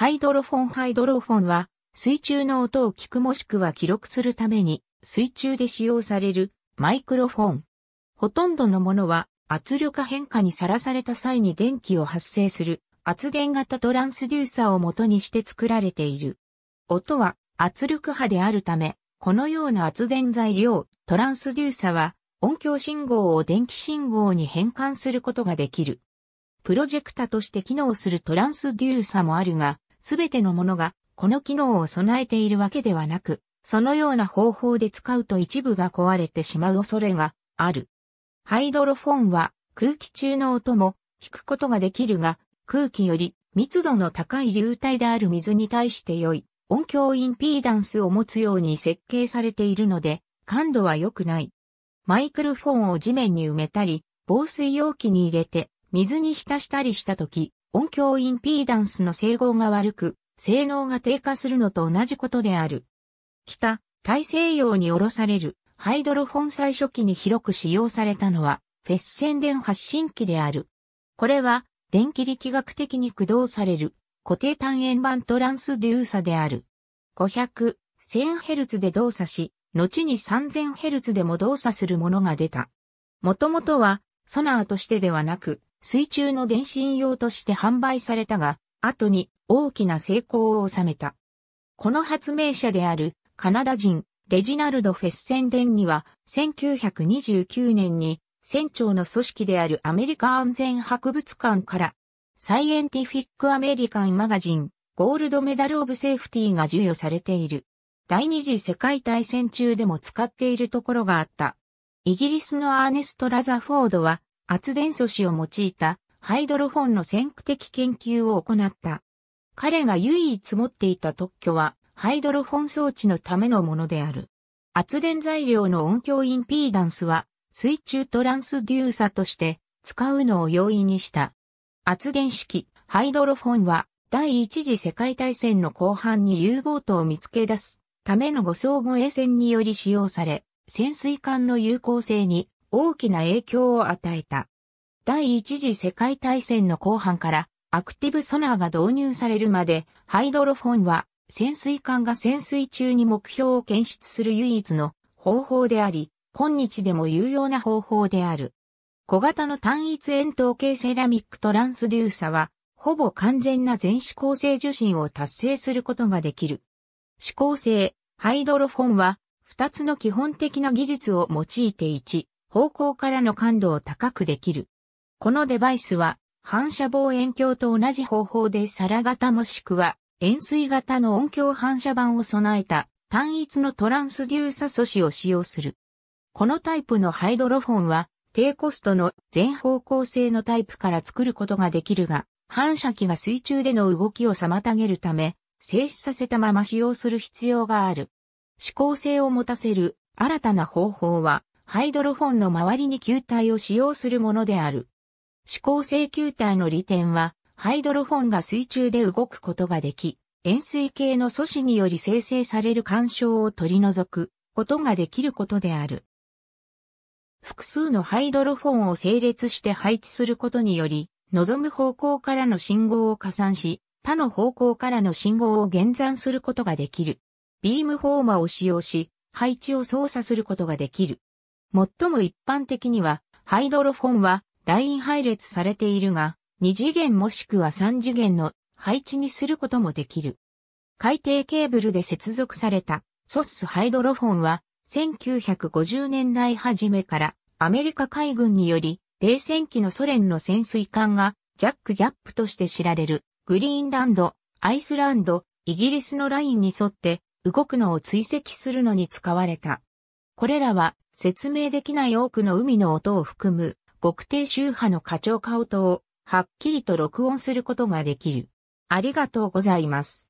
ハイドロフォンハイドロフォンは、水中の音を聞くもしくは記録するために、水中で使用されるマイクロフォン。ほとんどのものは、圧力変化にさらされた際に電気を発生する圧電型トランスデューサーを元にして作られている。音は圧力波であるため、このような圧電材料、トランスデューサは音響信号を電気信号に変換することができる。プロジェクタとして機能するトランスデューサーもあるが、すべてのものがこの機能を備えているわけではなく、そのような方法で使うと一部が壊れてしまう恐れがある。ハイドロフォンは空気中の音も聞くことができるが、空気より密度の高い流体である水に対して良い音響インピーダンスを持つように設計されているので、感度は良くない。マイクロフォンを地面に埋めたり、防水容器に入れて水に浸したりしたとき、音響インピーダンスの整合が悪く、性能が低下するのと同じことである。北、大西洋に下ろされるハイドロフォン最初期に広く使用されたのは、フェス宣伝発信機である。これは、電気力学的に駆動される固定単円版トランスデューサである。500、1000Hz で動作し、後に 3000Hz でも動作するものが出た。もともとは、ソナーとしてではなく、水中の電信用として販売されたが、後に大きな成功を収めた。この発明者であるカナダ人レジナルド・フェッセンデンには1929年に船長の組織であるアメリカ安全博物館からサイエンティフィック・アメリカン・マガジンゴールド・メダル・オブ・セーフティーが授与されている。第二次世界大戦中でも使っているところがあった。イギリスのアーネスト・ラザフォードは圧電素子を用いたハイドロフォンの先駆的研究を行った。彼が唯一持っていた特許は、ハイドロフォン装置のためのものである。圧電材料の音響インピーダンスは、水中トランスデューサとして使うのを容易にした。圧電式ハイドロフォンは第一次世界大戦の後半に U ボートを見つけ出すための護送護衛船により使用され、潜水艦の有効性に大きな影響を与えた。第一次世界大戦の後半からアクティブソナーが導入されるまでハイドロフォンは潜水艦が潜水中に目標を検出する唯一の方法であり、今日でも有用な方法である。小型の単一円筒形セラミックトランスデューサは、ほぼ完全な全指向性受信を達成することができる。指向性、ハイドロフォンは、二つの基本的な技術を用いて1、方向からの感度を高くできる。このデバイスは反射望遠鏡と同じ方法で皿型もしくは円錐型の音響反射板を備えた単一のトランスデューサ素子を使用する。このタイプのハイドロフォンは低コストの全方向性のタイプから作ることができるが、反射器が水中での動きを妨げるため、静止させたまま使用する必要がある。指向性を持たせる新たな方法は、ハイドロフォンの周りに球体を使用するものである。指向性球体の利点は、ハイドロフォンが水中で動くことができ、円錐形の素子により生成される干渉を取り除くことができることである。複数のハイドロフォンを整列して配置することにより、望む方向からの信号を加算し、他の方向からの信号を減算することができる。ビームフォーマを使用し、配置を操作することができる。最も一般的には、ハイドロフォンはライン配列されているが、2次元もしくは3次元の配置にすることもできる。海底ケーブルで接続されたソスハイドロフォンは1950年代初めからアメリカ海軍により冷戦期のソ連の潜水艦がジャックギャップとして知られるグリーンランド、アイスランド、イギリスのラインに沿って動くのを追跡するのに使われた。これらは説明できない多くの海の音を含む、極低周波の課長化音を、はっきりと録音することができる。ありがとうございます。